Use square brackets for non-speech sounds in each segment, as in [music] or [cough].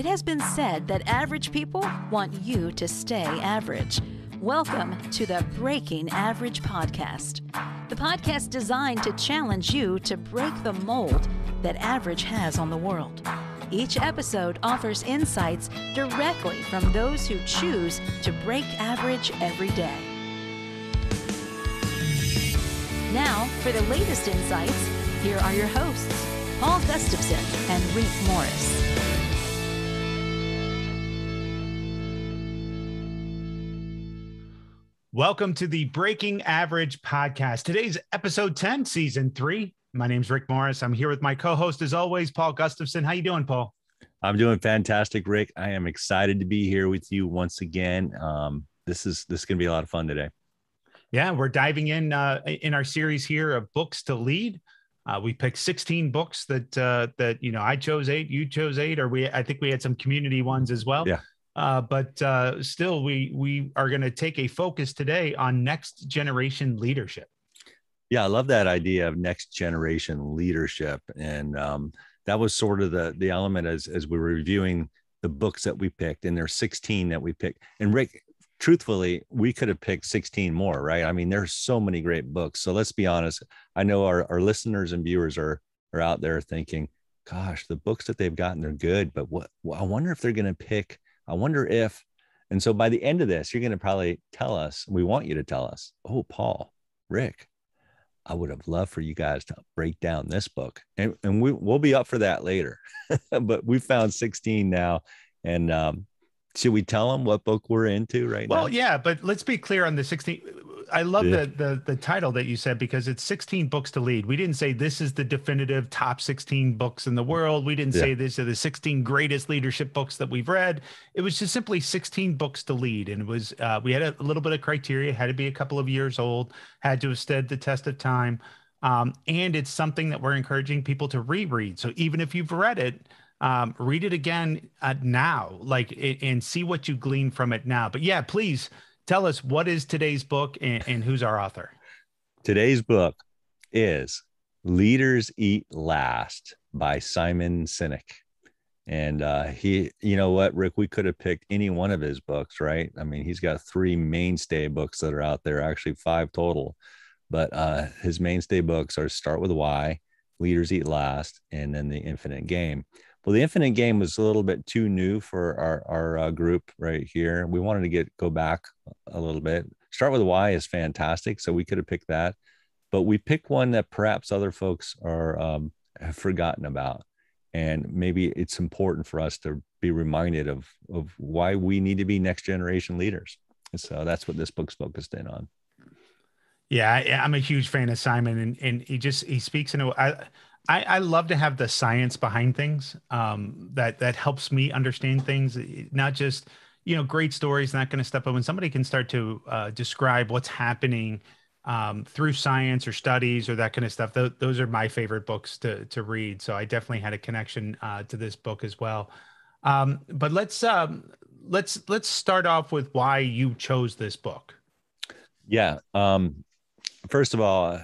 It has been said that average people want you to stay average. Welcome to the Breaking Average Podcast, the podcast designed to challenge you to break the mold that average has on the world. Each episode offers insights directly from those who choose to break average every day. Now, for the latest insights, here are your hosts, Paul Gustafson and Reek Morris. Welcome to the Breaking Average podcast. Today's episode 10, season 3. My name's Rick Morris. I'm here with my co-host as always, Paul Gustafson. How you doing, Paul? I'm doing fantastic, Rick. I am excited to be here with you once again. Um, this is this is going to be a lot of fun today. Yeah, we're diving in uh, in our series here of books to lead. Uh, we picked 16 books that uh, that you know I chose eight, you chose eight, or we I think we had some community ones as well. Yeah. Uh, but uh, still, we we are going to take a focus today on next generation leadership. Yeah, I love that idea of next generation leadership, and um, that was sort of the the element as as we were reviewing the books that we picked, and there's 16 that we picked. And Rick, truthfully, we could have picked 16 more, right? I mean, there's so many great books. So let's be honest. I know our our listeners and viewers are are out there thinking, "Gosh, the books that they've gotten are good, but what? I wonder if they're going to pick." I wonder if, and so by the end of this, you're going to probably tell us, we want you to tell us, oh, Paul, Rick, I would have loved for you guys to break down this book. And, and we, we'll be up for that later. [laughs] but we found 16 now. And um, should we tell them what book we're into right well, now? Well, yeah, but let's be clear on the 16. I love yeah. the, the the title that you said because it's 16 books to lead. We didn't say this is the definitive top 16 books in the world. We didn't yeah. say these are the 16 greatest leadership books that we've read. It was just simply 16 books to lead, and it was uh, we had a, a little bit of criteria. Had to be a couple of years old. Had to have stood the test of time. Um, and it's something that we're encouraging people to reread. So even if you've read it, um, read it again uh, now, like and see what you glean from it now. But yeah, please tell us what is today's book and, and who's our author. Today's book is "Leaders Eat Last" by Simon Sinek. And uh, he, you know what, Rick, we could have picked any one of his books, right? I mean, he's got three mainstay books that are out there, actually five total. But uh, his mainstay books are Start with Why, Leaders Eat Last, and then The Infinite Game well the infinite game was a little bit too new for our our uh, group right here we wanted to get go back a little bit start with y is fantastic so we could have picked that but we picked one that perhaps other folks are um, have forgotten about and maybe it's important for us to be reminded of of why we need to be next generation leaders and so that's what this book's focused in on yeah I, am a huge fan of simon and and he just he speaks in a I, I, I love to have the science behind things um, that that helps me understand things, eh, not just you know great stories, that kind of stuff. But when somebody can start to uh, describe what's happening um, through science or studies or that kind of stuff, th- those are my favorite books to to read. So I definitely had a connection uh, to this book as well. Um, but let's um, let's let's start off with why you chose this book. Yeah. Um, first of all,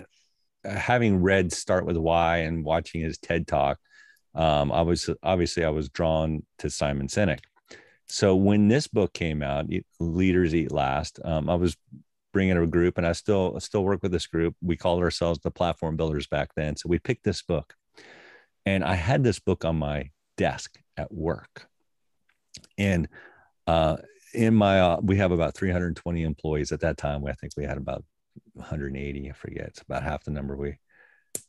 having read Start with Why and watching his TED talk, um, I was obviously I was drawn to Simon Sinek. So when this book came out, Leaders Eat Last, um, I was bringing a group, and I still still work with this group. We called ourselves the Platform Builders back then. So we picked this book, and I had this book on my desk at work, and uh, in my uh, we have about 320 employees at that time. I think we had about 180, I forget. It's about half the number we,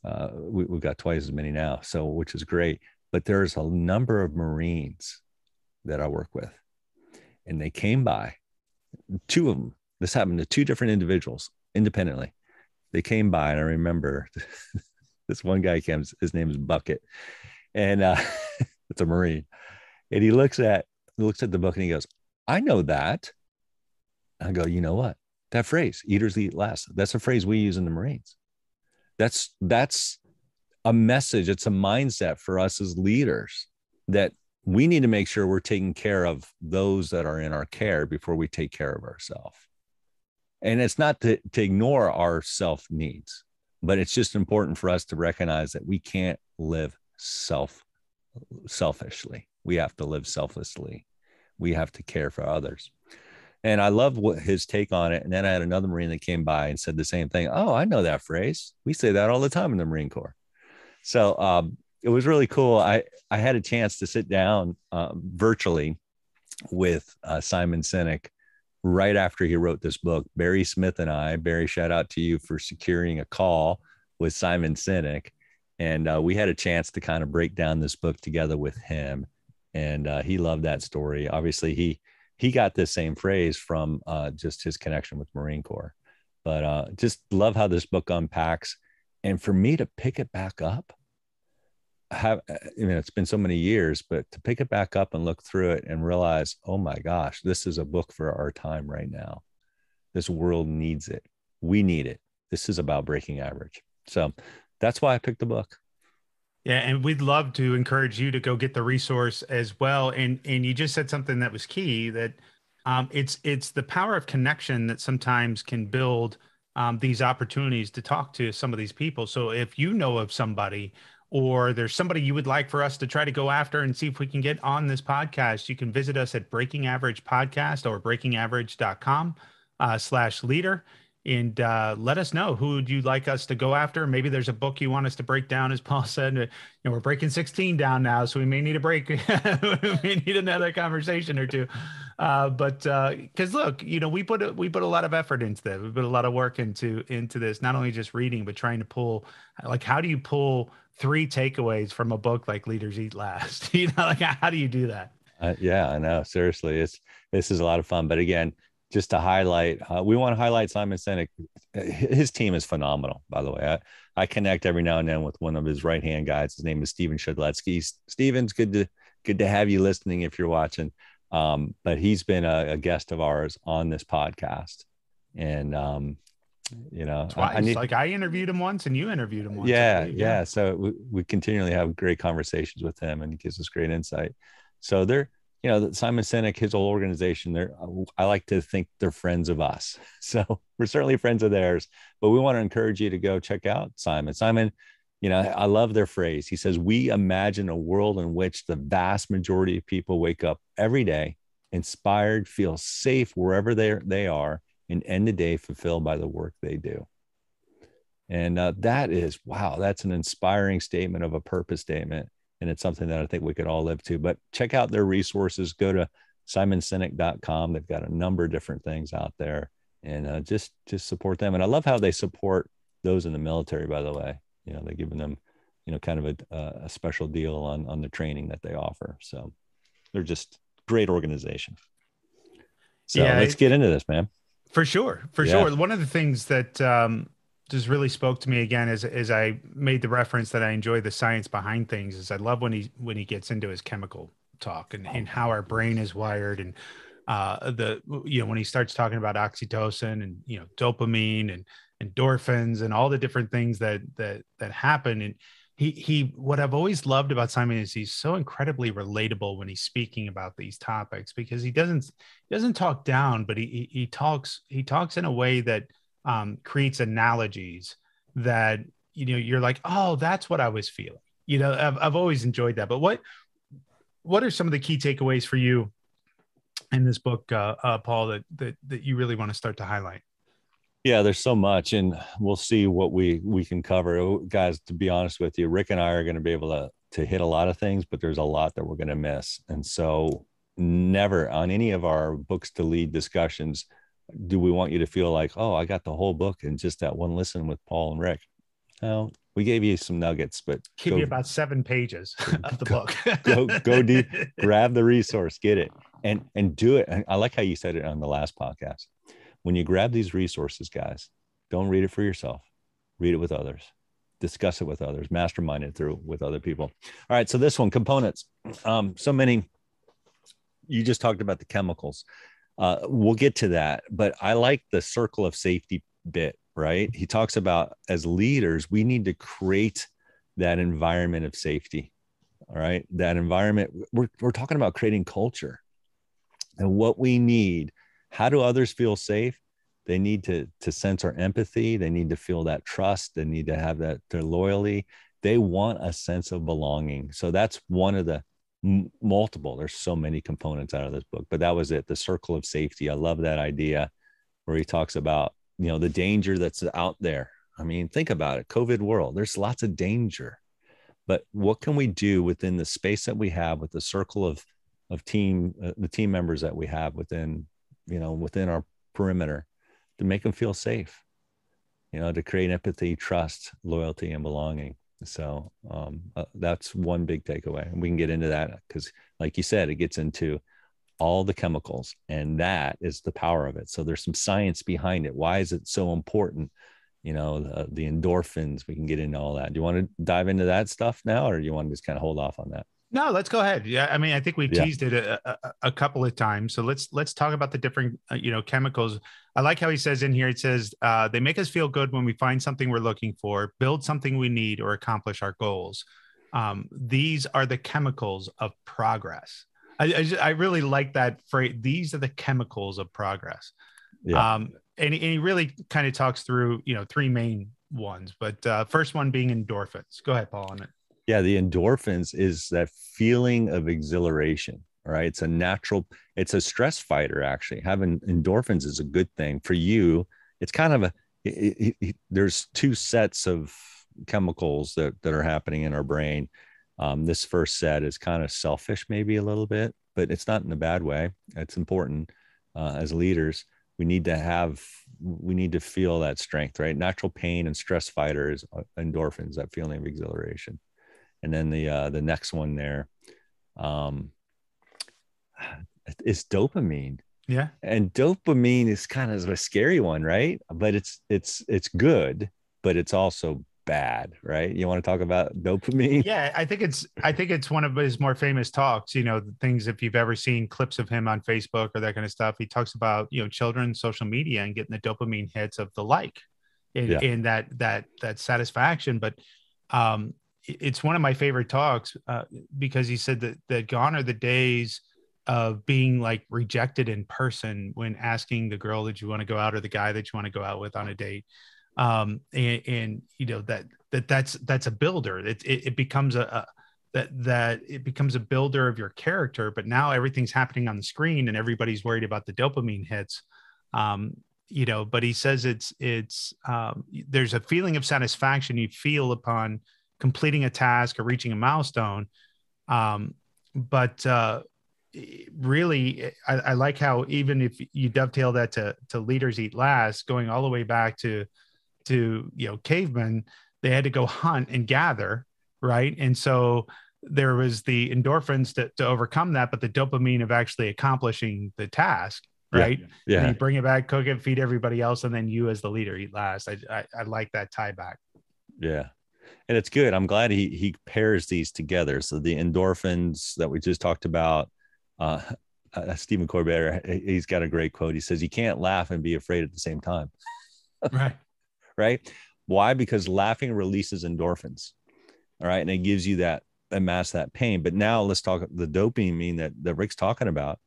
uh, we have got twice as many now, so which is great. But there's a number of Marines that I work with, and they came by. Two of them. This happened to two different individuals independently. They came by, and I remember [laughs] this one guy came. His name is Bucket, and uh, [laughs] it's a Marine. And he looks at looks at the book and he goes, "I know that." I go, "You know what? that phrase eaters eat less that's a phrase we use in the marines that's that's a message it's a mindset for us as leaders that we need to make sure we're taking care of those that are in our care before we take care of ourselves and it's not to, to ignore our self needs but it's just important for us to recognize that we can't live self selfishly we have to live selflessly we have to care for others and I love what his take on it. And then I had another Marine that came by and said the same thing. Oh, I know that phrase. We say that all the time in the Marine Corps. So um, it was really cool. I, I had a chance to sit down uh, virtually with uh, Simon Sinek right after he wrote this book. Barry Smith and I, Barry, shout out to you for securing a call with Simon Sinek. And uh, we had a chance to kind of break down this book together with him. And uh, he loved that story. Obviously, he he got this same phrase from uh, just his connection with Marine Corps. But uh, just love how this book unpacks. And for me to pick it back up, have uh, I mean it's been so many years, but to pick it back up and look through it and realize, oh my gosh, this is a book for our time right now. This world needs it. We need it. This is about breaking average. So that's why I picked the book. Yeah, and we'd love to encourage you to go get the resource as well. And and you just said something that was key that um, it's it's the power of connection that sometimes can build um, these opportunities to talk to some of these people. So if you know of somebody or there's somebody you would like for us to try to go after and see if we can get on this podcast, you can visit us at Breaking Average Podcast or breakingaverage.com uh, slash leader and uh, let us know who would you like us to go after. Maybe there's a book you want us to break down, as Paul [laughs] said. You know, we're breaking 16 down now, so we may need a break. [laughs] we may need another conversation or two. Uh, but because uh, look, you know, we put a, we put a lot of effort into that. We put a lot of work into into this. Not only just reading, but trying to pull like how do you pull three takeaways from a book like Leaders Eat Last? [laughs] you know, like how do you do that? Uh, yeah, I know. Seriously, it's this is a lot of fun. But again, just to highlight, uh, we want to highlight Simon Sinek. His team is phenomenal, by the way. I, I connect every now and then with one of his right hand guys. His name is Steven Shudletsky. Steven's good to good to have you listening if you're watching. Um, but he's been a, a, guest of ours on this podcast, and um, you know, Twice. I, I need, like I interviewed him once, and you interviewed him once. Yeah, yeah. yeah. So we, we continually have great conversations with him, and he gives us great insight. So they're you know, Simon Sinek, his whole organization, they're, uh, I like to think they're friends of us. [laughs] So we're certainly friends of theirs, but we want to encourage you to go check out Simon. Simon, you know, I love their phrase. He says, We imagine a world in which the vast majority of people wake up every day inspired, feel safe wherever they are, they are and end the day fulfilled by the work they do. And uh, that is, wow, that's an inspiring statement of a purpose statement and it's something that I think we could all live to. But check out their resources. Go to simonsinek.com. They've got a number of different things out there, and uh, just just support them. And I love how they support those in the military. By the way, you know they're giving them, you know, kind of a, a special deal on on the training that they offer. So they're just great organization. So yeah, let's get into this, man. For sure, for yeah. sure. One of the things that um, just really spoke to me again as as I made the reference that I enjoy the science behind things. Is I love when he when he gets into his chemical talk and, and how our brain is wired and uh, the you know when he starts talking about oxytocin and you know dopamine and endorphins and all the different things that that that happen and he he what I've always loved about Simon is he's so incredibly relatable when he's speaking about these topics because he doesn't he doesn't talk down but he he talks he talks in a way that um, creates analogies that you know you're like, oh, that's what I was feeling. You know, I've, I've always enjoyed that. But what what are some of the key takeaways for you in this book, uh, uh, Paul, that, that that you really want to start to highlight? Yeah, there's so much, and we'll see what we we can cover, oh, guys. To be honest with you, Rick and I are going to be able to to hit a lot of things, but there's a lot that we're going to miss, and so never on any of our books to lead discussions do we want you to feel like, oh, I got the whole book and just that one listen with Paul and Rick? No, we gave you some nuggets, but give you about seven pages [laughs] of the go, book. go, go deep, [laughs] grab the resource, get it, and and do it. And I like how you said it on the last podcast. When you grab these resources, guys, don't read it for yourself. Read it with others. Discuss it with others. Mastermind it through with other people. All right. So this one, components. Um, so many. You just talked about the chemicals. Uh, we'll get to that, but I like the circle of safety bit, right? He talks about as leaders, we need to create that environment of safety. All right. That environment, we're, we're talking about creating culture and what we need. How do others feel safe? They need to, to sense our empathy. They need to feel that trust. They need to have that their loyalty. They want a sense of belonging. So that's one of the multiple. There's so many components out of this book, but that was it. The circle of safety. I love that idea where he talks about, you know, the danger that's out there. I mean, think about it. COVID world, there's lots of danger, but what can we do within the space that we have with the circle of, of team, uh, the team members that we have within, you know, within our perimeter to make them feel safe, you know, to create empathy, trust, loyalty, and belonging. So um, uh, that's one big takeaway. And we can get into that because, like you said, it gets into all the chemicals, and that is the power of it. So there's some science behind it. Why is it so important? You know, the, the endorphins, we can get into all that. Do you want to dive into that stuff now, or do you want to just kind of hold off on that? No, let's go ahead. Yeah, I mean, I think we've yeah. teased it a, a, a, couple of times. So let's let's talk about the different, uh, you know, chemicals. I like how he says in here, it says, uh, they make us feel good when we find something we're looking for, build something we need, or accomplish our goals. Um, these are the chemicals of progress. I, I, I, really like that phrase. These are the chemicals of progress. Yeah. Um, and, and he really kind of talks through, you know, three main ones, but uh, first one being endorphins. Go ahead, Paul, on it. Yeah, the endorphins is that feeling of exhilaration right? It's a natural, it's a stress fighter, actually. Having endorphins is a good thing for you. It's kind of a, it, it, there's two sets of chemicals that, that are happening in our brain. Um, this first set is kind of selfish, maybe a little bit, but it's not in a bad way. It's important uh, as leaders. We need to have, we need to feel that strength, right? Natural pain and stress fighter is uh, endorphins, that feeling of exhilaration. And then the uh, the next one there, um, it's dopamine. Yeah. And dopamine is kind of a scary one, right? But it's it's it's good, but it's also bad, right? You want to talk about dopamine? Yeah, I think it's I think it's one of his more famous talks, you know, things if you've ever seen clips of him on Facebook or that kind of stuff. He talks about, you know, children, social media and getting the dopamine hits of the like and, yeah. and that that that satisfaction. But um it's one of my favorite talks uh, because he said that that gone are the days of being like rejected in person when asking the girl that you want to go out or the guy that you want to go out with on a date um, and, and, you know that that that's that's a builder it, it, it becomes a, a, that that it becomes a builder of your character but now everything's happening on the screen and everybody's worried about the dopamine hits um, you know but he says it's it's um, there's a feeling of satisfaction you feel upon completing a task or reaching a milestone um, but uh, really I, I, like how even if you dovetail that to to leaders eat last going all the way back to to you know cavemen they had to go hunt and gather right and so there was the endorphins to, to overcome that but the dopamine of actually accomplishing the task right yeah, yeah. bring it back cook it feed everybody else and then you as the leader eat last I, I i like that tie back yeah and it's good i'm glad he he pairs these together so the endorphins that we just talked about uh, [laughs] uh, Stephen Colbert, he's got a great quote. He says, "You can't laugh and be afraid at the same time." [laughs] right. Right. Why? Because laughing releases endorphins. All right, and it gives you that that that pain. But now let's talk the dopamine that that Rick's talking about.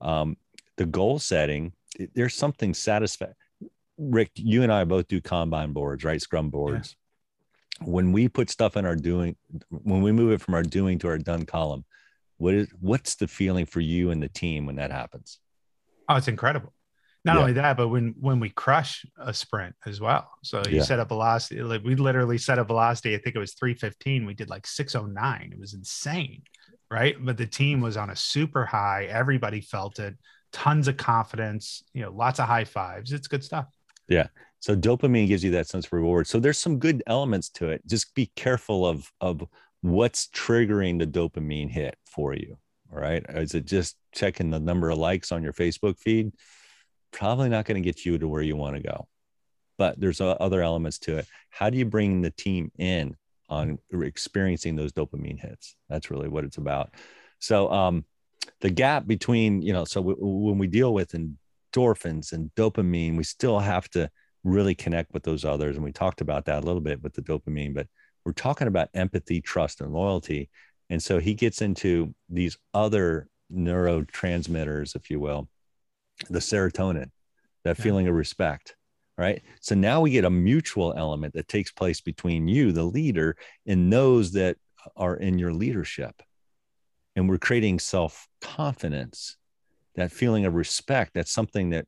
Um, the goal setting. there's something satisfying. Rick, you and I both do combine boards, right? Scrum boards. Yeah. When we put stuff in our doing, when we move it from our doing to our done column, what is what's the feeling for you and the team when that happens? Oh, it's incredible. Not yeah. only that, but when when we crush a sprint as well. So you yeah. set a velocity like we literally set a velocity. I think it was 315. We did like 609. It was insane. Right. But the team was on a super high. Everybody felt it. Tons of confidence, you know, lots of high fives. It's good stuff. Yeah. So dopamine gives you that sense of reward. So there's some good elements to it. Just be careful of of what's triggering the dopamine hit for you all right is it just checking the number of likes on your facebook feed probably not going to get you to where you want to go but there's other elements to it how do you bring the team in on experiencing those dopamine hits that's really what it's about so um, the gap between you know so w- when we deal with endorphins and dopamine we still have to really connect with those others and we talked about that a little bit with the dopamine but we're talking about empathy, trust, and loyalty. And so he gets into these other neurotransmitters, if you will, the serotonin, that yeah. feeling of respect. Right. So now we get a mutual element that takes place between you, the leader, and those that are in your leadership. And we're creating self confidence, that feeling of respect. That's something that,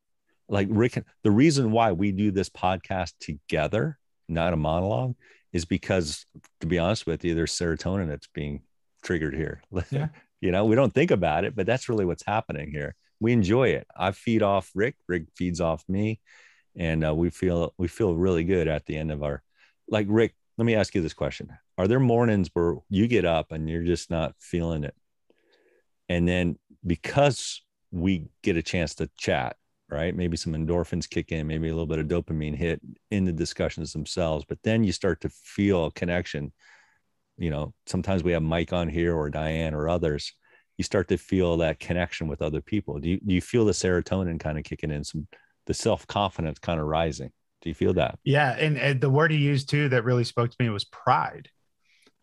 like Rick, the reason why we do this podcast together, not a monologue, is because to be honest with you, there's serotonin that's being triggered here. [laughs] Yeah. you know, we don't think about it, but that's really what's happening here. We enjoy it. I feed off Rick, Rick feeds off me. And uh, we feel, we feel really good at the end of our, like Rick, let me ask you this question. Are there mornings where you get up and you're just not feeling it? And then because we get a chance to chat right? Maybe some endorphins kick in, maybe a little bit of dopamine hit in the discussions themselves, but then you start to feel a connection. You know, sometimes we have Mike on here or Diane or others. You start to feel that connection with other people. Do you, do you feel the serotonin kind of kicking in, some the self confidence kind of rising? Do you feel that? Yeah, and, and, the word he used too that really spoke to me was pride.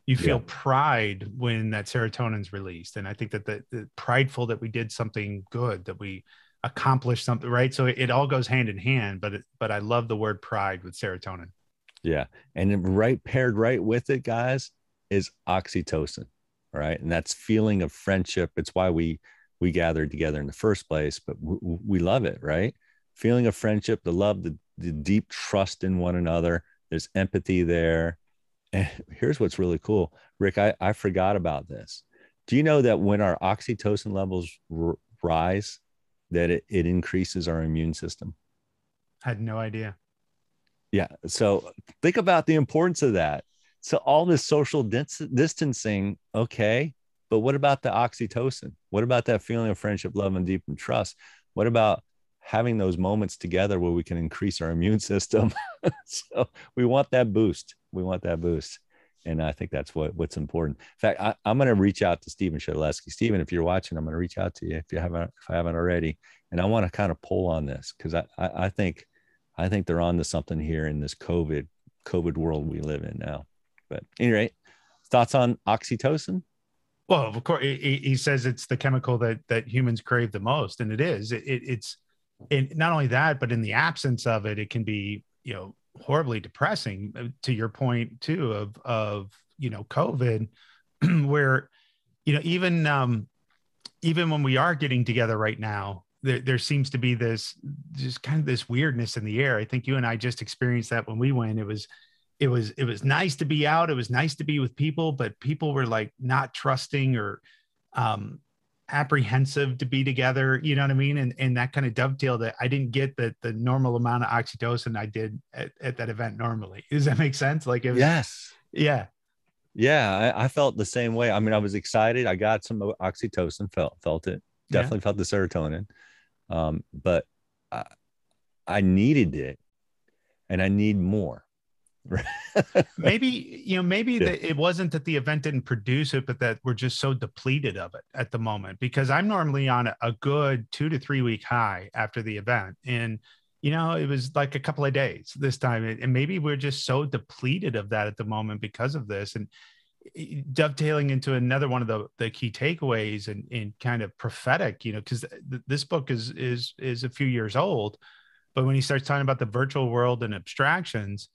You feel yeah. pride when that serotonin's released, and I think that the, the prideful that we did something good, that we accomplish something right so it, it all goes hand in hand but it, but i love the word pride with serotonin yeah and right paired right with it guys is oxytocin right and that's feeling of friendship it's why we we gathered together in the first place but w- we love it right feeling of friendship the love the, the deep trust in one another there's empathy there and here's what's really cool rick i, I forgot about this do you know that when our oxytocin levels r- rise that it, it increases our immune system. I had no idea. Yeah. So think about the importance of that. So all this social distancing, okay, but what about the oxytocin? What about that feeling of friendship, love, and deep and trust? What about having those moments together where we can increase our immune [laughs] system? so we want that boost. We want that boost and I think that's what what's important. In fact, I, am going to reach out to Stephen Shadowleski. Stephen, if you're watching, I'm going to reach out to you if you haven't if I haven't already, and I want to kind of pull on this because I, I, I think I think they're on to something here in this COVID COVID world we live in now. But any rate, thoughts on oxytocin? Well, of course, he, he says it's the chemical that that humans crave the most, and it is. It, it, it's and not only that, but in the absence of it, it can be you know horribly depressing uh, to your point too of of you know covid [clears throat] where you know even um even when we are getting together right now there, there seems to be this just kind of this weirdness in the air i think you and i just experienced that when we went it was it was it was nice to be out it was nice to be with people but people were like not trusting or um apprehensive to be together you know what i mean and and that kind of dovetail that i didn't get the the normal amount of oxytocin i did at, at that event normally [laughs] does that make sense like was, yes yeah yeah I, I, felt the same way i mean i was excited i got some oxytocin felt felt it definitely yeah. felt the serotonin um, but I, I needed it and i need more [laughs] maybe you know maybe yeah. the, it wasn't that the event didn't produce it but that we're just so depleted of it at the moment because i'm normally on a, good two to three week high after the event and you know it was like a couple of days this time and maybe we're just so depleted of that at the moment because of this and eh, dovetailing into another one of the, the key takeaways and, and kind of prophetic you know because th- this book is is is a few years old but when he starts talking about the virtual world and abstractions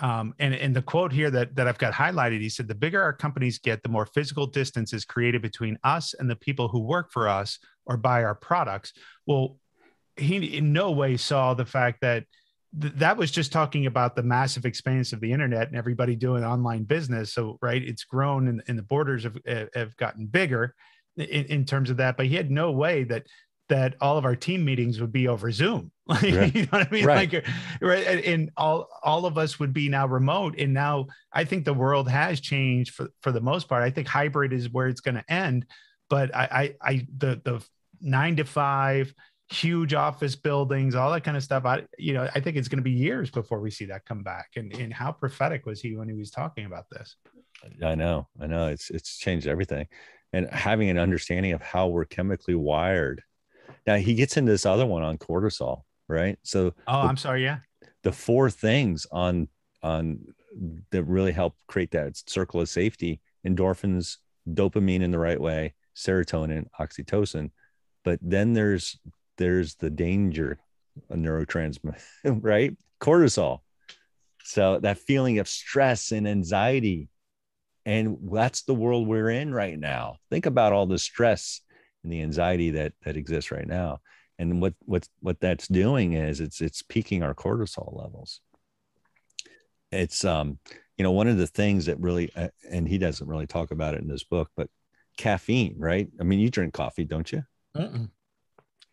um, and, and the quote here that, that I've got highlighted, he said, the bigger our companies get, the more physical distance is created between us and the people who work for us or buy our products. Well, he in no way saw the fact that th- that was just talking about the massive expanse of the internet and everybody doing online business. So, right, it's grown and, and the borders have, have gotten bigger in, in terms of that. But he had no way that that all of our team meetings would be over Zoom. [laughs] Like, you know what I mean? Right. Like, uh, right. And all, all of us would be now remote. And now I think the world has changed for, for the most part. I think hybrid is where it's going to end. But I, I, I, the, the nine to five, huge office buildings, all that kind of stuff. I, you know, I think it's going to be years before we see that come back. And, and how prophetic was he when he was talking about this? I know, I know. It's it's changed everything, and having an understanding of how we're chemically wired now he gets into this other one on cortisol, right? So oh, the, I'm sorry, yeah. The four things on on that really help create that circle of safety: endorphins, dopamine in the right way, serotonin, oxytocin. But then there's there's the danger, a neurotransmitter, [laughs] right? Cortisol. So that feeling of stress and anxiety. And that's the world we're in right now. Think about all the stress and the anxiety that that exists right now and what what what that's doing is it's it's peaking our cortisol levels it's um you know one of the things that really uh, and he doesn't really talk about it in this book but caffeine right i mean you drink coffee don't you Mm-mm.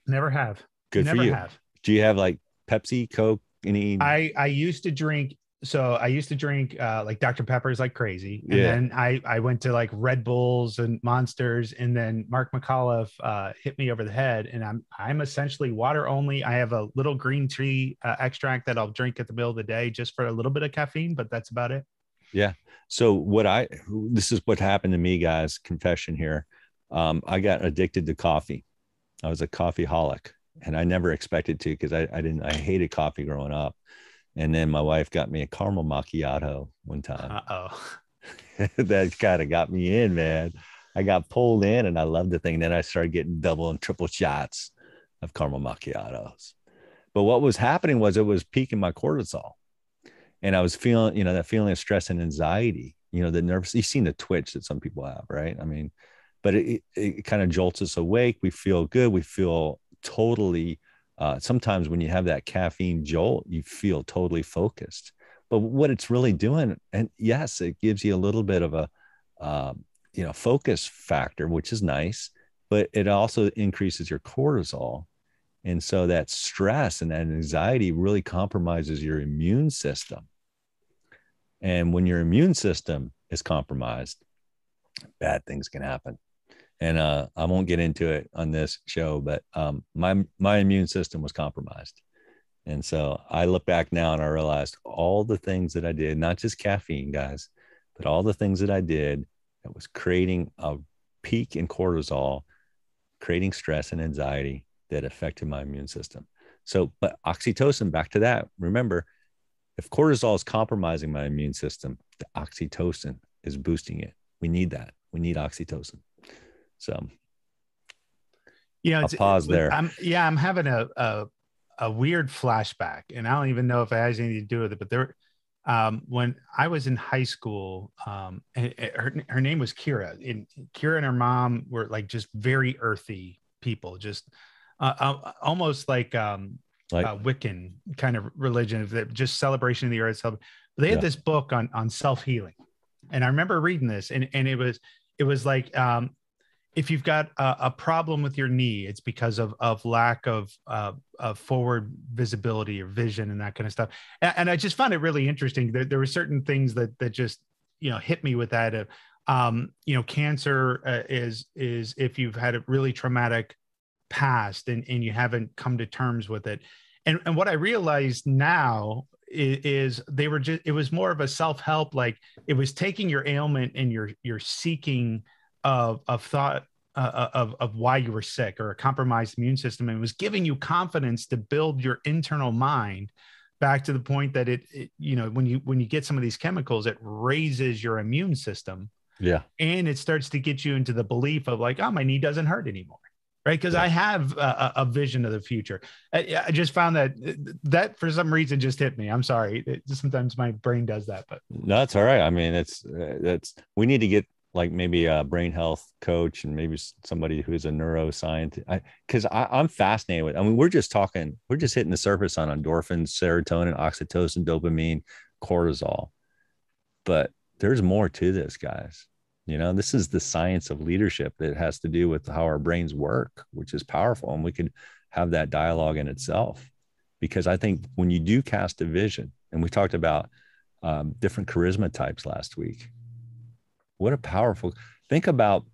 never have good never for you have. do you have like pepsi coke any i i used to drink so I used to drink uh, like Dr. Peppers like crazy. And yeah. then I, I went to like Red Bulls and Monsters. And then Mark McAuliffe uh, hit me over the head. And I'm I'm essentially water only. I have a little green tea uh, extract that I'll drink at the middle of the day just for a little bit of caffeine, but that's about it. Yeah. So what I this is what happened to me, guys. Confession here. Um, I got addicted to coffee. I was a coffee holic and I never expected to because I, I didn't I hated coffee growing up. And then my wife got me a caramel macchiato one time. oh. [laughs] that kind of got me in, man. I got pulled in and I loved the thing. Then I started getting double and triple shots of caramel macchiatos. But what was happening was it was peaking my cortisol. And I was feeling, you know, that feeling of stress and anxiety, you know, the nervous, you've seen the twitch that some people have, right? I mean, but it, it, it kind of jolts us awake. We feel good. We feel totally uh, sometimes when you have that caffeine jolt, you feel totally focused. But what it's really doing, and yes, it gives you a little bit of a, uh, you know, focus factor, which is nice, but it also increases your cortisol. And so that stress and that anxiety really compromises your immune system. And when your immune system is compromised, bad things can happen and uh, I won't get into it on this show, but um, my my immune system was compromised, and so I look back now and I realized all the things that I did, not just caffeine, guys, but all the things that I did that was creating a peak in cortisol, creating stress and anxiety that affected my immune system. So, but oxytocin, back to that. Remember, if cortisol is compromising my immune system, the oxytocin is boosting it. We need that. We need oxytocin. So, yeah, I'll pause there. I'm, yeah, I'm having a, a, a weird flashback, and I don't even know if it has anything to do with it. But there, um, when I was in high school, um, her her name was Kira, and Kira and her mom were like just very earthy people, just uh, uh, almost like um, like uh, Wiccan kind of religion, just celebration of the earth. They had yeah. this book on on self healing, and I remember reading this, and and it was it was like um, if you've got a, a, problem with your knee, it's because of of lack of, uh, of forward visibility or vision and that kind of stuff. And, and I just found it really interesting. There, there, were certain things that that just you know hit me with that. Uh, um, you know, cancer uh, is is if you've had a really traumatic past and and you haven't come to terms with it. And and what I realized now is, they were just it was more of a self help. Like it was taking your ailment and you're seeking of of thought uh, uh, of, of why you were sick or a compromised immune system and was giving you confidence to build your internal mind back to the point that it, it, you know when you when you get some of these chemicals it raises your immune system yeah and it starts to get you into the belief of like oh my knee doesn't hurt anymore right because yeah. i have a, a, vision of the future I, I, just found that that for some reason just hit me i'm sorry it, sometimes my brain does that but no that's all right i mean it's uh, that's we need to get like maybe a brain health coach and maybe somebody who's a neuroscientist because I, I, i'm fascinated with i mean we're just talking we're just hitting the surface on endorphins serotonin oxytocin dopamine cortisol but there's more to this guys you know this is the science of leadership that has to do with how our brains work which is powerful and we could have that dialogue in itself because i think when you do cast a vision and we talked about um, different charisma types last week what a powerful think about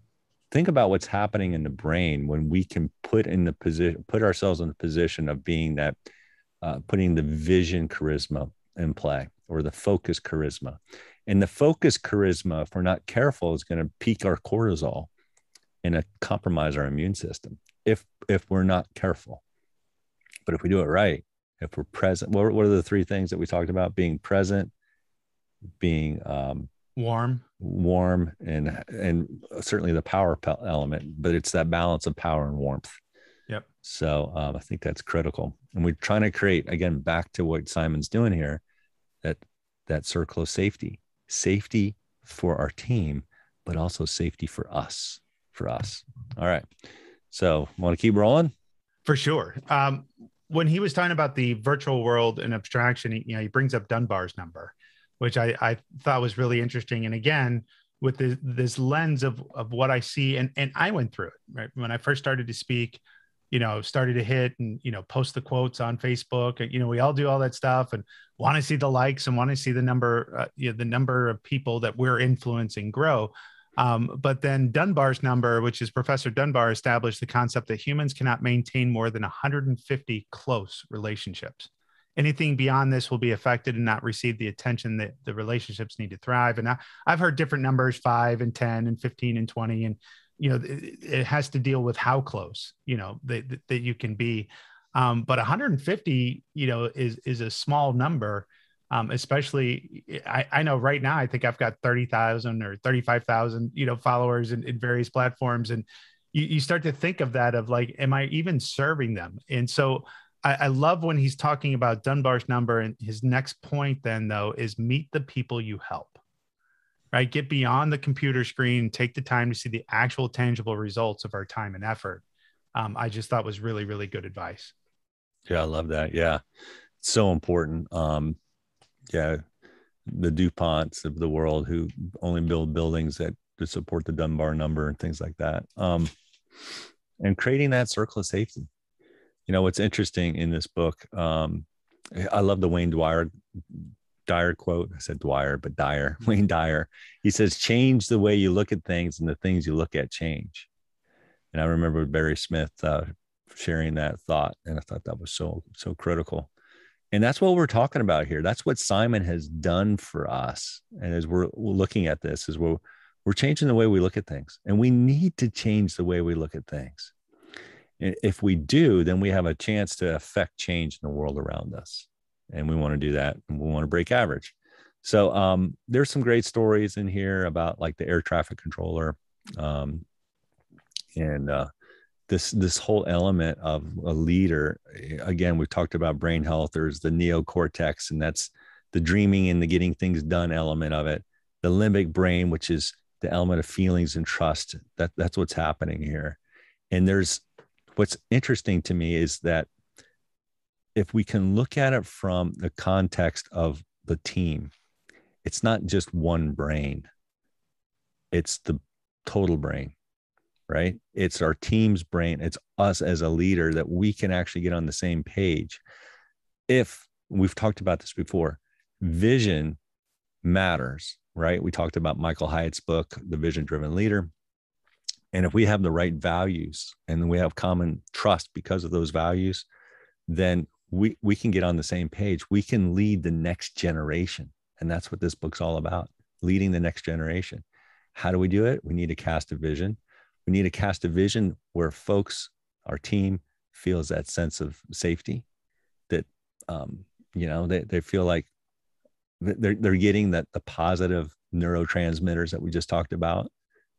think about what's happening in the brain when we can put in the position put ourselves in the position of being that uh, putting the vision charisma in play or the focus charisma and the focus charisma if we're not careful is going to peak our cortisol and uh, compromise our immune system if if we're not careful but if we do it right if we're present what, what are the three things that we talked about being present being um, warm warm and and certainly the power element but it's that balance of power and warmth yep so um, i think that's critical and we're trying to create again back to what simon's doing here that that circle of safety safety for our team but also safety for us for us all right so want to keep rolling for sure um, when he was talking about the virtual world and abstraction you know he brings up dunbar's number which I, I thought was really interesting. And again, with the, this lens of of what I see, and and I went through it right when I first started to speak. You know, started to hit and you know post the quotes on Facebook. And, you know, we all do all that stuff and want to see the likes and want to see the number, uh, you know, the number of people that we're influencing grow. Um, but then Dunbar's number, which is Professor Dunbar, established the concept that humans cannot maintain more than 150 close relationships anything beyond this will be affected and not receive the attention that the relationships need to thrive and I, have heard different numbers 5 and 10 and 15 and 20 and you know it, it has to deal with how close you know that, that you can be um, but 150 you know is is a small number um, especially I, I know right now i think i've got 30000 or 35000 you know followers in, in various platforms and you, you start to think of that of like am i even serving them and so I, I love when he's talking about Dunbar's number. And his next point, then, though, is meet the people you help right? Get beyond the computer screen, take the time to see the actual tangible results of our time and effort. Um, I just thought was really, really good advice. Yeah, I love that. Yeah, so important. Um, yeah, the DuPonts of the world who only build buildings that to support the Dunbar number and things like that. Um, and creating that circle of safety you know what's interesting in this book um, eh, i love the wayne dwyer dyer quote i said dwyer but dyer [laughs] wayne dyer he says change the way you look at things and the things you look at change and i remember barry smith uh, sharing that thought and i thought that was so so critical and that's what we're talking about here that's what simon has done for us and as we're looking at this is we're we're changing the way we look at things and we need to change the way we look at things if we do, then we have a chance to affect change in the world around us. And we want to do that. And we want to break average. So um, there's some great stories in here about like the air traffic controller um, and uh, this this whole element of a leader. Again, we've talked about brain health. There's the neocortex, and that's the dreaming and the getting things done element of it. The limbic brain, which is the element of feelings and trust. That that's what's happening here. And there's what's interesting to me is that if we can look at it from the context of the team, it's not just one brain, it's the total brain, right? It's our team's brain, it's us as a leader that we can actually get on the same page. If we've talked about this before, vision matters, right? We talked about Michael Hyatt's book, The Vision Driven Leader. And if we have the right values and we have common trust because of those values, then we, we can get on the same page. We can lead the next generation. And that's what this book's all about leading the next generation. How do we do it? We need to cast a vision. We need to cast a vision where folks, our team, feels that sense of safety that, um, you know, they, they feel like they're, they're getting that the positive neurotransmitters that we just talked about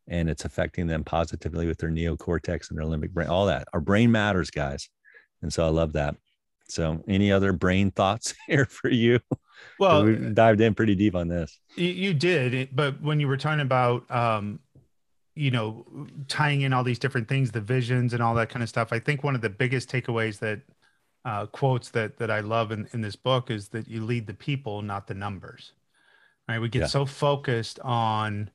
and it's affecting them positively with their neocortex and their limbic brain, all that. Our brain matters, guys. And so I love that. So, any other brain thoughts [laughs] here for you? Well, we dived in pretty deep on this. You did, but when you were talking about, um, you know, tying in all these different things, the visions and all that kind of stuff, I think one of the biggest takeaways that uh, quotes that that I love in, in this book is that you lead the people, not the numbers. Right? We get yeah. so focused on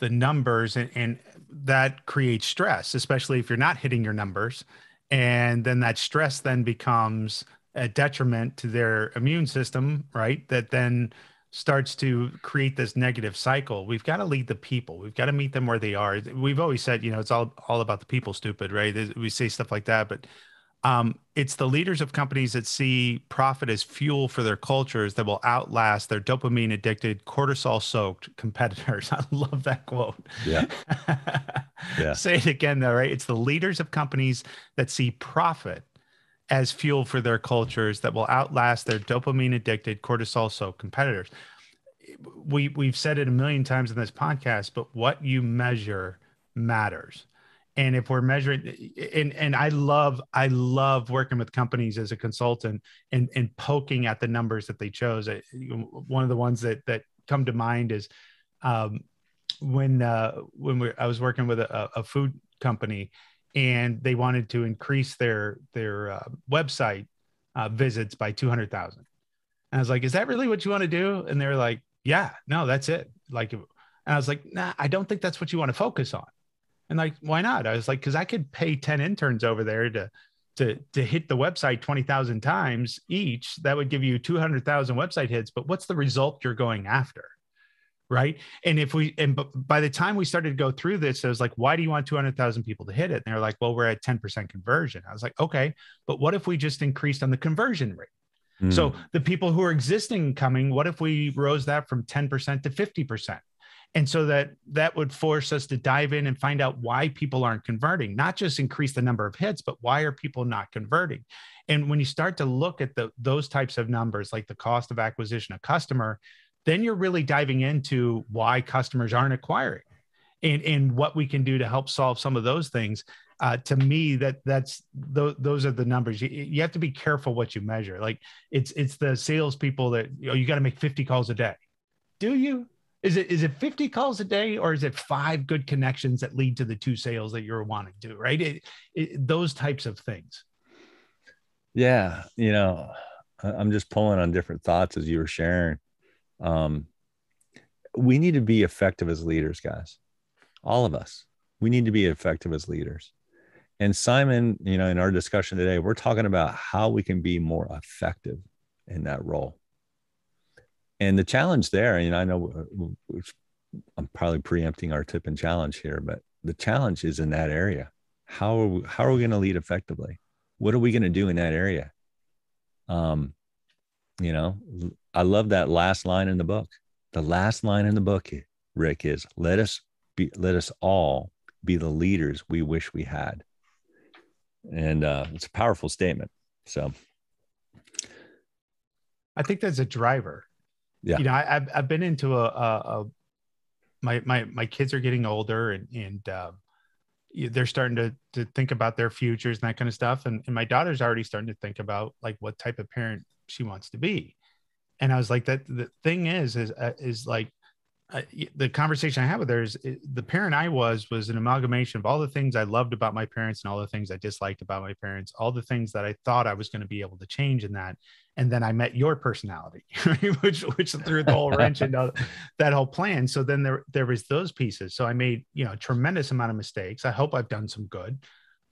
the numbers and, and that creates stress especially if you're not hitting your numbers and then that stress then becomes a detriment to their immune system right that then starts to create this negative cycle we've got to lead the people we've got to meet them where they are we've always said you know it's all all about the people stupid right we say stuff like that but um, it's the leaders of companies that see profit as fuel for their cultures that will outlast their dopamine addicted, cortisol soaked competitors. [laughs] I love that quote. Yeah. [laughs] yeah. Say it again, though, right? It's the leaders of companies that see profit as fuel for their cultures that will outlast their dopamine addicted, cortisol soaked competitors. We, we've said it a million times in this podcast, but what you measure matters and if we're measuring and and i love i love working with companies as a consultant and and poking at the numbers that they chose one of the ones that that come to mind is um, when uh, when we, i was working with a, a, food company and they wanted to increase their their uh, website uh, visits by 200000 and i was like is that really what you want to do and they were like yeah no that's it like and i was like nah i don't think that's what you want to focus on and like, why not? I was like, because I could pay 10 interns over there to to to hit the website 20,000 times each. That would give you 200,000 website hits. But what's the result you're going after? Right. And if we, and by the time we started to go through this, I was like, why do you want 200,000 people to hit it? And they're like, well, we're at 10% conversion. I was like, okay, but what if we just increased on the conversion rate? Mm. So hmm. the people who are existing coming, what if we rose that from 10% to 50%? and so that that would force us to dive in and find out why people aren't converting not just increase the number of hits but why are people not converting and when you start to look at the, those types of numbers like the cost of acquisition of customer then you're really diving into why customers aren't acquiring and, and what we can do to help solve some of those things uh, to me that that's th- those are the numbers you, you, have to be careful what you measure like it's it's the salespeople that you, know, you got to make 50 calls a day do you is it is it 50 calls a day or is it five good connections that lead to the two sales that you're wanting to, right? It, it, those types of things. Yeah, you know, I'm just pulling on different thoughts as you were sharing. Um, we need to be effective as leaders, guys. All of us. We need to be effective as leaders. And Simon, you know, in our discussion today, we're talking about how we can be more effective in that role and the challenge there, you know, I know uh, I'm probably preempting our tip and challenge here, but the challenge is in that area. How are we, how are we going to lead effectively? What are we going to do in that area? Um, you know, I love that last line in the book. The last line in the book, Rick, is let us be, let us all be the leaders we wish we had. And uh, it's a powerful statement. So I think that's a driver yeah. you know, I, have I've been into a, a, a, my my my kids are getting older and and uh, they're starting to to think about their futures and that kind of stuff. And, and my daughter's already starting to think about like what type of parent she wants to be. And I was like, that the thing is is uh, is like the conversation I had with her is the parent I was was an amalgamation of all the things I loved about my parents and all the things I disliked about my parents, all the things that I thought I was going to be able to change in that. And then I met your personality, [laughs] which which threw the whole wrench into [laughs] that whole plan. So then there there was those pieces. So I made you know a tremendous amount of mistakes. I hope I've done some good,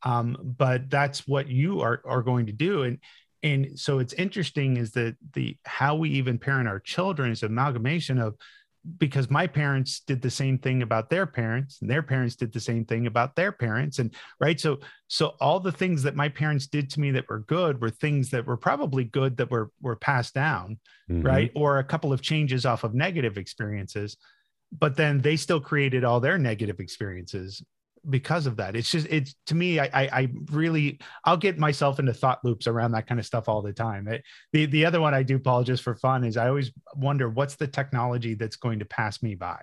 um, but that's what you are are going to do. And and so it's interesting is that the how we even parent our children is amalgamation of because my parents did the same thing about their parents and their parents did the same thing about their parents and right so so all the things that my parents did to me that were good were things that were probably good that were were passed down mm-hmm. right or a couple of changes off of negative experiences but then they still created all their negative experiences because of that. It's just it's to me, I, I, I really I'll get myself into thought loops around that kind of stuff all the time. It, the the other one I do, Paul, just for fun, is I always wonder what's the technology that's going to pass me by.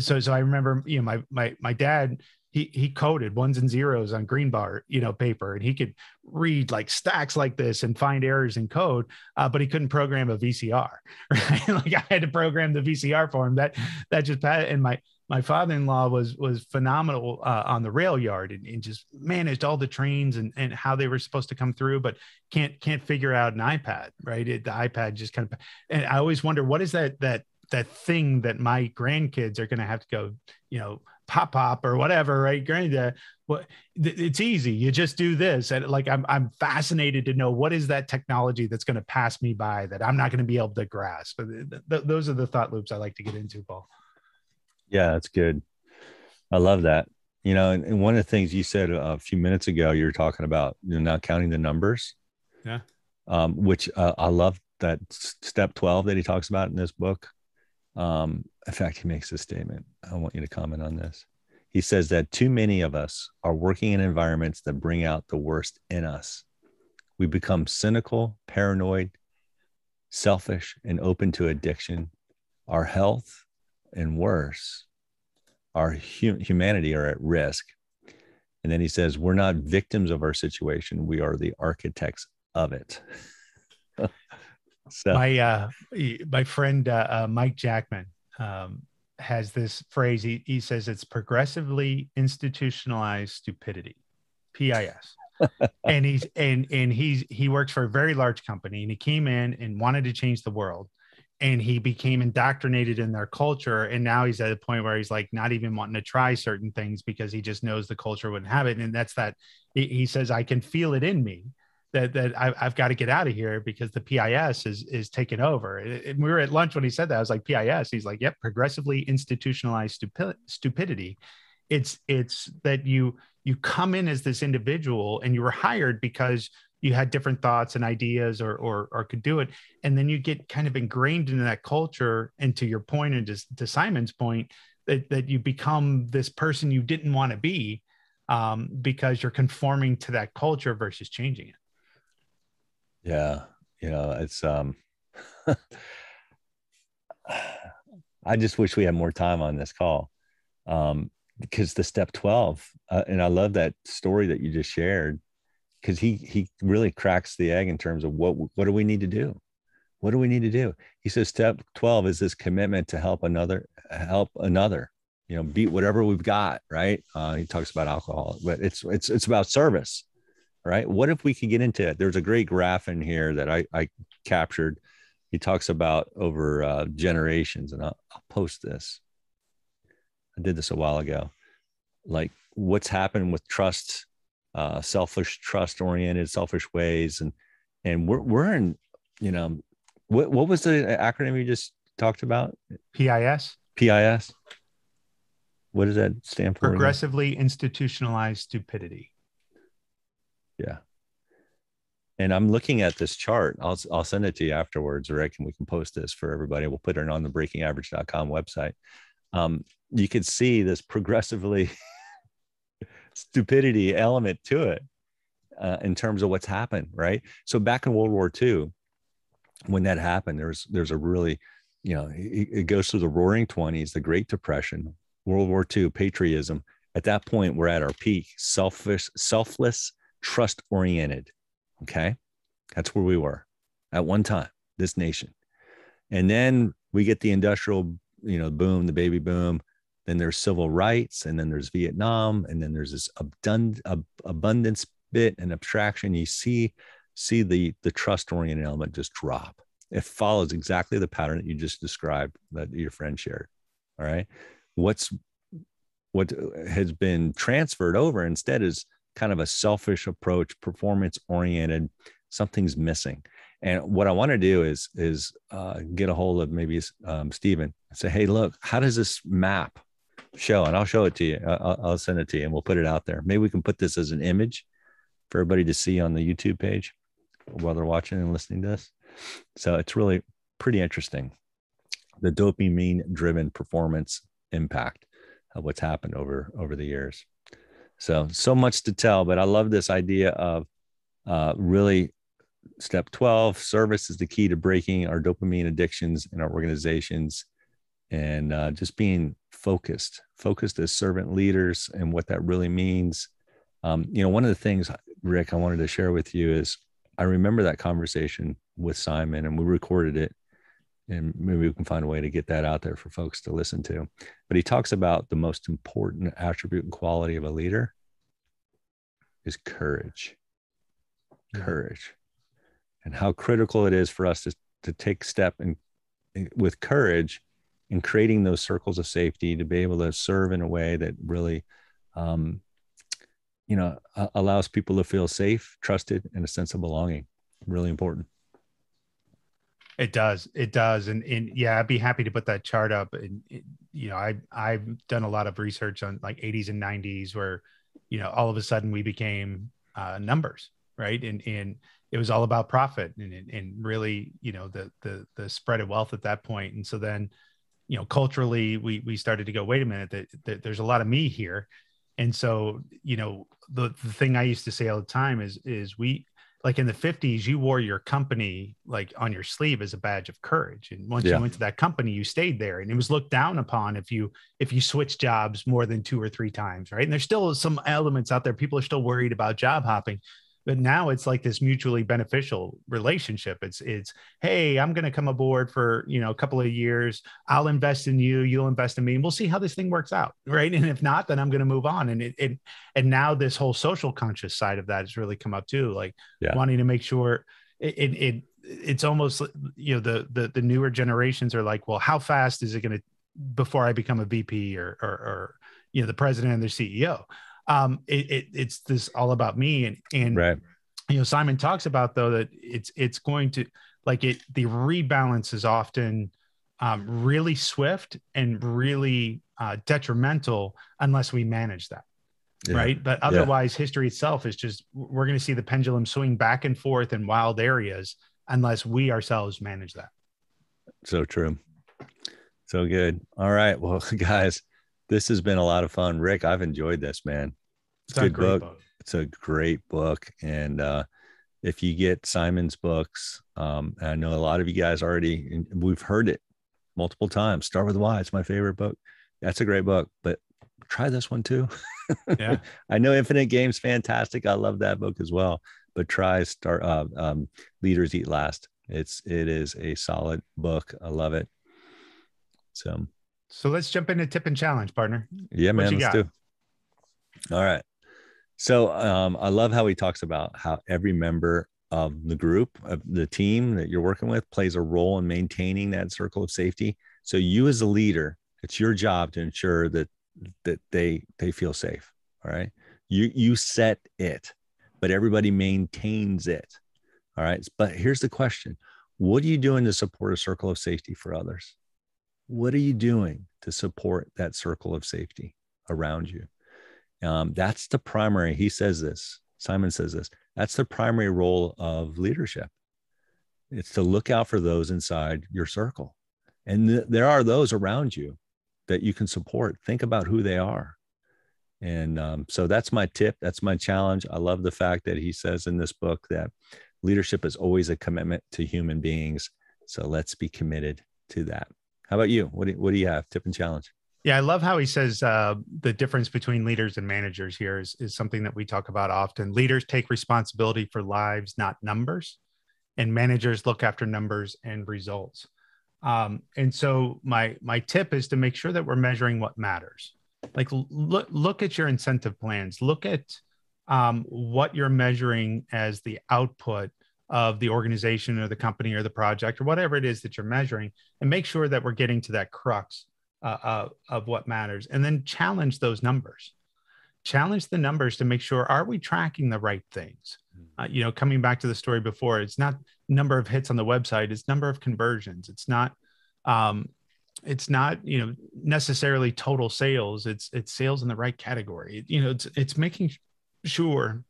So so I remember you know my my my dad. He, he coded ones and zeros on green bar you know paper and he could read like stacks like this and find errors in code uh, but he couldn't program a vcr [laughs] right like i had to program the vcr for him that that just and my my father-in-law was was phenomenal uh, on the rail yard and, and, just managed all the trains and, and how they were supposed to come through but can't can't figure out an ipad right it, the ipad just kind of and i always wonder what is that that that thing that my grandkids are going to have to go you know pop pop or whatever right granddad uh, what it's easy you just do this and like i'm i'm fascinated to know what is that technology that's going to pass me by that i'm not going to be able to grasp th- th- those are the thought loops i like to get into paul yeah, that's good. I love that. You know, and, one of the things you said a few minutes ago, you were talking about you know, not counting the numbers. Yeah. Um, which uh, I love that step 12 that he talks about in this book. Um, in fact, he makes a statement. I want you to comment on this. He says that too many of us are working in environments that bring out the worst in us. We become cynical, paranoid, selfish, and open to addiction. Our health, and worse, our hum- humanity are at risk. And then he says, We're not victims of our situation, we are the architects of it. [laughs] so, my, uh, my friend uh, uh, Mike Jackman um, has this phrase. He, he says it's progressively institutionalized stupidity, PIS. [laughs] and he's and and he's he works for a very large company and he came in and wanted to change the world and he became indoctrinated in their culture and now he's at a point where he's like not even wanting to try certain things because he just knows the culture wouldn't have it and that's that he says i can feel it in me that that I, have got to get out of here because the PIS is is taking over. And we were at lunch when he said that. I was like, PIS. He's like, yep, progressively institutionalized stupidity. It's it's that you you come in as this individual and you were hired because you had different thoughts and ideas or, or, or could do it. And then you get kind of ingrained into that culture. And to your point and to, to Simon's point, that, that you become this person you didn't want to be um, because you're conforming to that culture versus changing it. Yeah. Yeah. It's, um, [sighs] I just wish we had more time on this call. Um, because the step 12, uh, and I love that story that you just shared because he he really cracks the egg in terms of what what do we need to do what do we need to do he says step 12 is this commitment to help another help another you know beat whatever we've got right uh, he talks about alcohol but it's it's it's about service right what if we could get into it there's a great graph in here that i i captured he talks about over uh, generations and I'll, I'll post this i did this a while ago like what's happened with trust uh, selfish, trust oriented, selfish ways. And, and we're, we're in, you know, what, what was the acronym you just talked about? PIS. PIS. What does that stand for? Progressively institutionalized stupidity. Yeah. And I'm looking at this chart. I'll, I'll send it to you afterwards, Rick, and we can post this for everybody. We'll put it on the breakingaverage.com website. Um, you can see this progressively stupidity element to it uh, in terms of what's happened, right? So back in World War II, when that happened, there's there's a really, you know, it, it goes through the Roaring Twenties, the Great Depression, World War II, patriotism. At that point, we're at our peak, selfish, selfless, trust oriented. Okay, that's where we were at one time. This nation, and then we get the industrial, you know, boom, the baby boom, then there's civil rights, and then there's Vietnam, and then there's this abund- ab- abundance bit and abstraction. You see, see the the trust oriented element just drop. It follows exactly the pattern that you just described that your friend shared. All right, what's what has been transferred over instead is kind of a selfish approach, performance oriented. Something's missing. And what I want to do is is uh, get a hold of maybe um, Stephen and say, hey, look, how does this map show, and I'll show it to you. I'll, I'll send it to you, and we'll put it out there. Maybe we can put this as an image for everybody to see on the YouTube page while they're watching and listening to this. So it's really pretty interesting. The dopamine driven performance impact of what's happened over over the years. So so much to tell, but I love this idea of uh, really step 12 service is the key to breaking our dopamine addictions in our organizations and uh, just being focused, focused as servant leaders and what that really means. Um, you know, one of the things, Rick, I wanted to share with you is I remember that conversation with Simon and we recorded it. And maybe we can find a way to get that out there for folks to listen to. But he talks about the most important attribute and quality of a leader is courage. Courage. And how critical it is for us to, to take step and with courage and creating those circles of safety to be able to serve in a way that really um, you know allows people to feel safe trusted and a sense of belonging really important it does it does and, and yeah i'd be happy to put that chart up and it, you know i i've done a lot of research on like 80s and 90s where you know all of a sudden we became uh, numbers right and and it was all about profit and and really you know the the the spread of wealth at that point and so then you know culturally we we started to go wait a minute that, that there's a lot of me here and so you know the, the thing i used to say all the time is is we like in the 50s you wore your company like on your sleeve as a badge of courage and once yeah. you went to that company you stayed there and it was looked down upon if you if you switched jobs more than two or three times right and there's still some elements out there people are still worried about job hopping but now it's like this mutually beneficial relationship it's it's hey i'm going to come aboard for you know a couple of years i'll invest in you you'll invest in me and we'll see how this thing works out right and if not then i'm going to move on and it, it, and now this whole social conscious side of that has really come up too like yeah. wanting to make sure it, it, it it's almost you know the, the the newer generations are like well how fast is it going to before i become a vp or or, or you know the president and their ceo um, it, it, it's this all about me and and right. you know Simon talks about though that it's it's going to like it the rebalance is often um, really swift and really uh, detrimental unless we manage that. Yeah. Right. But otherwise, yeah. history itself is just we're going to see the pendulum swing back and forth in wild areas unless we ourselves manage that. So true. So good. All right. Well, [laughs] guys, this has been a lot of fun, Rick. I've enjoyed this, man. It's, it's a good book. book. It's a great book, and uh, if you get Simon's books, um, I know a lot of you guys already we've heard it multiple times. Start with Why. It's my favorite book. That's a great book, but try this one too. yeah, [laughs] I know Infinite Games fantastic. I love that book as well. But try start uh, um, Leaders Eat Last. It's it is a solid book. I love it. So so let's jump into tip and challenge, partner. Yeah, man. Let's got? do. All right. So um, I love how he talks about how every member of the group, of the team that you're working with, plays a role in maintaining that circle of safety. So you, as a leader, it's your job to ensure that that they they feel safe. All right. You you set it, but everybody maintains it. All right. But here's the question: What are you doing to support a circle of safety for others? What are you doing to support that circle of safety around you? Um, that's the primary, he says this, Simon says this, that's the primary role of leadership. It's to look out for those inside your circle. And th- there are those around you that you can support. Think about who they are. And um, so that's my tip. That's my challenge. I love the fact that he says in this book that leadership is always a commitment to human beings. So let's be committed to that. How about you? What do, what do you have? Tip and challenge. Yeah, I love how he says uh, the difference between leaders and managers here is, is something that we talk about often. Leaders take responsibility for lives, not numbers, and managers look after numbers and results. Um, and so my my tip is to make sure that we're measuring what matters. Like look look at your incentive plans. Look at um, what you're measuring as the output of the organization or the company or the project or whatever it is that you're measuring and make sure that we're getting to that crux uh, of what matters and then challenge those numbers challenge the numbers to make sure are we tracking the right things hmm. uh, you know coming back to the story before it's not number of hits on the website it's number of conversions it's not um, it's not you know necessarily total sales it's it's sales in the right category you know it's it's making sure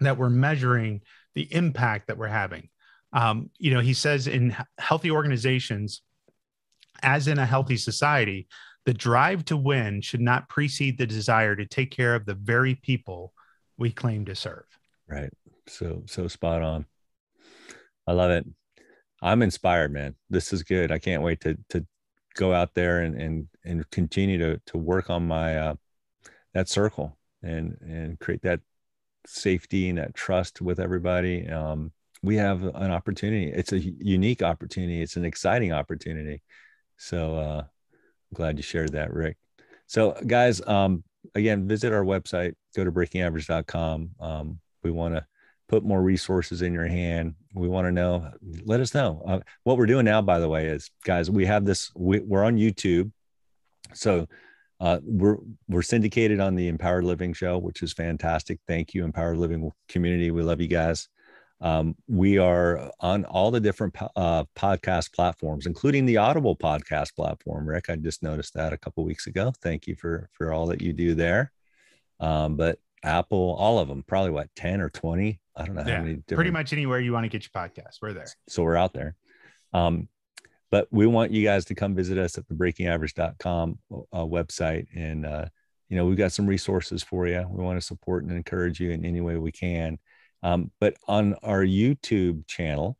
that we're measuring the impact that we're having. Um, you know, he says in healthy organizations, as in a healthy society, the drive to win should not precede the desire to take care of the very people we claim to serve. Right. So, so spot on. I love it. I'm inspired, man. This is good. I can't wait to, to go out there and, and, and continue to, to work on my, uh, that circle and, and create that safety and that trust with everybody um, we have an opportunity it's a unique opportunity it's an exciting opportunity so uh, i'm glad you shared that rick so guys um, again visit our website go to breakingaverage.com um, we want to put more resources in your hand we want to know let us know uh, what we're doing now by the way is guys we have this we, we're on youtube so uh, we're we're syndicated on the Empowered Living show, which is fantastic. Thank you, Empowered Living community. We love you guys. Um, we are on all the different uh, podcast platforms, including the Audible podcast platform. Rick, I just noticed that a couple weeks ago. Thank you for for all that you do there. Um, but Apple, all of them, probably what ten or twenty. I don't know yeah, Pretty much anywhere you want to get your podcast, we're there. So we're out there. Um, but we want you guys to come visit us at the breakingaverage.com uh, website and uh, you know we've got some resources for you we want to support and encourage you in any way we can um, but on our youtube channel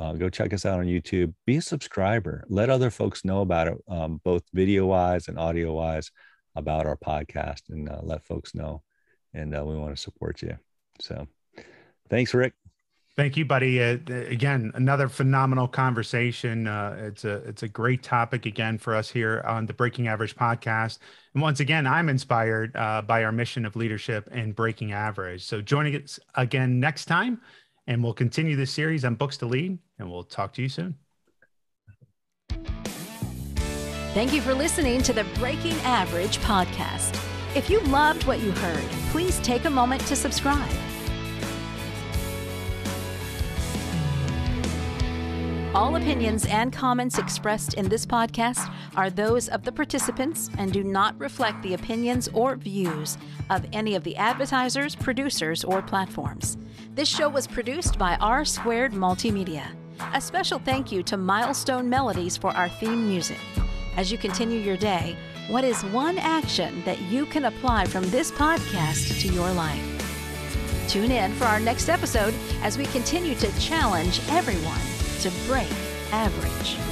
uh, go check us out on youtube be a subscriber let other folks know about it um, both video wise and audio wise about our podcast and uh, let folks know and uh, we want to support you so thanks rick Thank you, buddy. Uh, again, another phenomenal conversation. Uh, it's a it's a great topic again for us here on the Breaking Average podcast. And once again, I'm inspired uh, by our mission of leadership and breaking average. So joining us again next time, and we'll continue this series on books to lead. And we'll talk to you soon. Thank you for listening to the Breaking Average podcast. If you loved what you heard, please take a moment to subscribe. All opinions and comments expressed in this podcast are those of the participants and do not reflect the opinions or views of any of the advertisers, producers, or platforms. This show was produced by R Squared Multimedia. A special thank you to Milestone Melodies for our theme music. As you continue your day, what is one action that you can apply from this podcast to your life? Tune in for our next episode as we continue to challenge everyone to break average.